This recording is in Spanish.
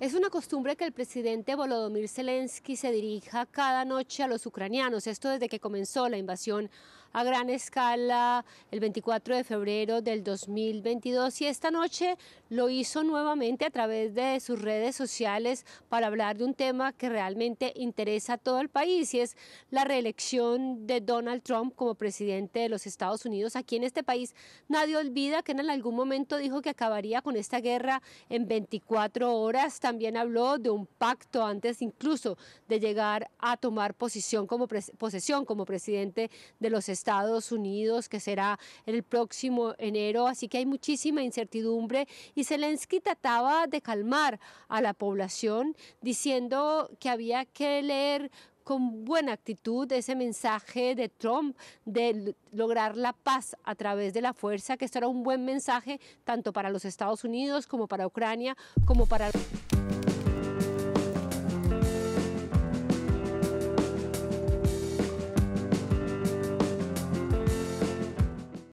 Es una costumbre que el presidente Volodymyr Zelensky se dirija cada noche a los ucranianos, esto desde que comenzó la invasión a gran escala el 24 de febrero del 2022 y esta noche lo hizo nuevamente a través de sus redes sociales para hablar de un tema que realmente interesa a todo el país y es la reelección de Donald Trump como presidente de los Estados Unidos aquí en este país. Nadie olvida que en algún momento dijo que acabaría con esta guerra en 24 horas también habló de un pacto antes incluso de llegar a tomar posición como posesión como presidente de los Estados Unidos, que será el próximo enero. Así que hay muchísima incertidumbre y Zelensky trataba de calmar a la población diciendo que había que leer con buena actitud ese mensaje de Trump de lograr la paz a través de la fuerza, que esto era un buen mensaje tanto para los Estados Unidos como para Ucrania, como para...